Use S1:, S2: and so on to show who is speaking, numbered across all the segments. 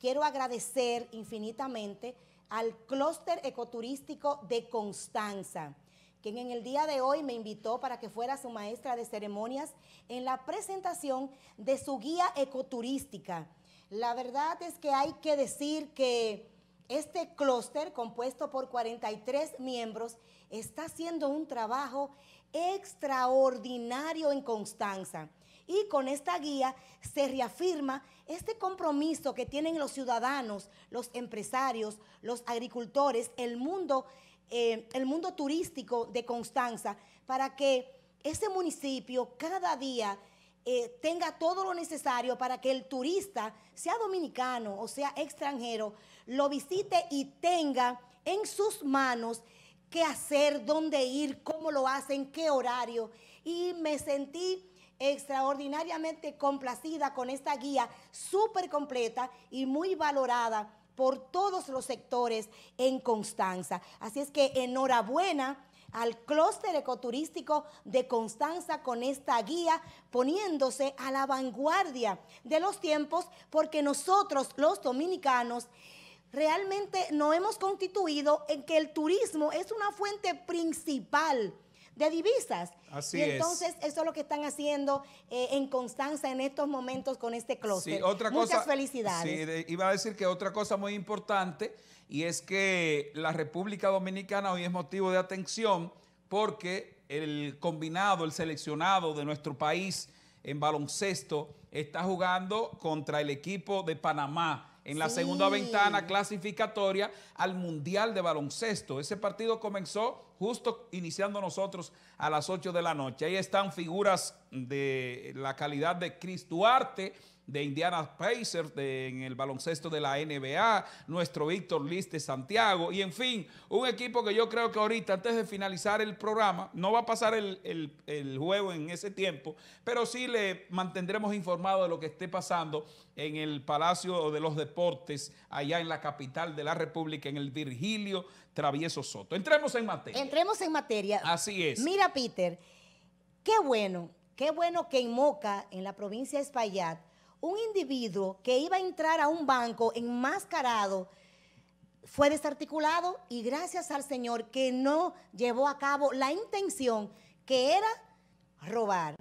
S1: quiero agradecer infinitamente al clúster ecoturístico de Constanza, quien en el día de hoy me invitó para que fuera su maestra de ceremonias en la presentación de su guía ecoturística. La verdad es que hay que decir que este clúster, compuesto por 43 miembros, está haciendo un trabajo extraordinario en Constanza. Y con esta guía se reafirma este compromiso que tienen los ciudadanos, los empresarios, los agricultores, el mundo, eh, el mundo turístico de Constanza, para que ese municipio cada día eh, tenga todo lo necesario para que el turista, sea dominicano o sea extranjero, lo visite y tenga en sus manos qué hacer, dónde ir, cómo lo hacen, qué horario. Y me sentí extraordinariamente complacida con esta guía súper completa y muy valorada por todos los sectores en Constanza. Así es que enhorabuena al clúster ecoturístico de Constanza con esta guía, poniéndose a la vanguardia de los tiempos, porque nosotros los dominicanos realmente no hemos constituido en que el turismo es una fuente principal de divisas. Así y entonces eso es lo que están haciendo eh, en Constanza en estos momentos con este clóset Muchas felicidades.
S2: iba a decir que otra cosa muy importante y es que la República Dominicana hoy es motivo de atención porque el combinado, el seleccionado de nuestro país en baloncesto está jugando contra el equipo de Panamá en la segunda ventana clasificatoria al Mundial de Baloncesto. Ese partido comenzó justo iniciando nosotros a las 8 de la noche. Ahí están figuras de la calidad de Chris Duarte, de Indiana Pacers en el baloncesto de la NBA, nuestro Víctor Liste, Santiago, y en fin, un equipo que yo creo que ahorita, antes de finalizar el programa, no va a pasar el, el juego en ese tiempo, pero sí le mantendremos informado de lo que esté pasando en el Palacio de los Deportes, allá en la capital de la República, en el Virgilio Travieso Soto. Entremos en materia.
S1: Entremos en materia.
S2: Así es. Mira,
S1: Peter, qué bueno, qué bueno que en Moca, en la provincia de Espaillat, un individuo que iba a entrar a un banco enmascarado fue desarticulado y gracias al Señor que no llevó a cabo la intención que era robar.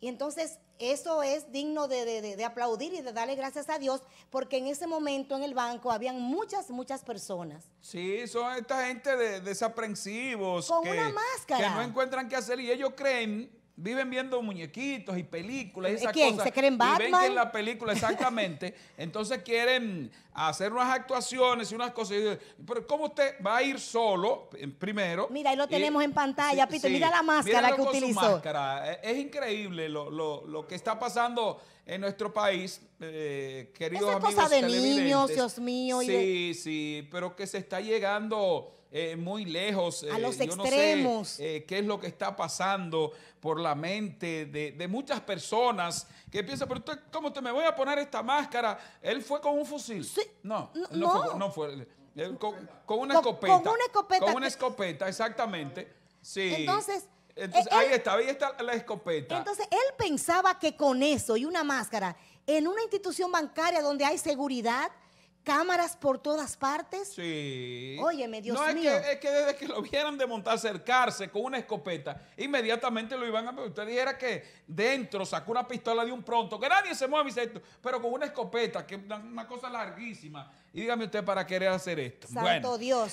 S1: Y entonces eso es digno de, aplaudir y de darle gracias a Dios, porque en ese momento en el banco habían muchas, muchas personas.
S2: Sí, son esta gente de, desaprensivos. Con una máscara. Que no encuentran qué hacer y ellos creen Viven viendo muñequitos y películas y esas cosas. ¿Se creen Y ven en la película, exactamente. entonces quieren hacer unas actuaciones y unas cosas. pero ¿cómo usted va a ir solo primero? Mira, ahí lo tenemos en
S1: pantalla, Pito. mira la máscara que utilizó.
S2: E-, es, increíble lo, que está pasando en nuestro país, eh, queridos amigos cosa de niños, Dios mío. Sí, sí, pero que se está llegando... Eh, muy lejos. a eh, los extremos. Eh, ¿Qué es lo que está pasando por la mente de, muchas personas que piensan, pero ¿cómo te me voy a poner esta máscara? Él fue con un fusil. No, no, fue, con, una escopeta. Con una escopeta. Con una escopeta, exactamente. Sí. Entonces, e, ahí está, ahí está la escopeta. Entonces,
S1: él pensaba que con eso y una máscara, en una institución bancaria donde hay seguridad, cámaras por todas partes.
S2: Sí. me Dios no, es Que, es que desde que lo vieran de montar, acercarse con una escopeta, inmediatamente lo iban a... Usted dijera que dentro sacó una pistola de un pronto, que nadie se mueve, esto, pero con una escopeta, que es una, cosa larguísima. Y dígame usted para querer hacer esto. Santo
S1: Dios.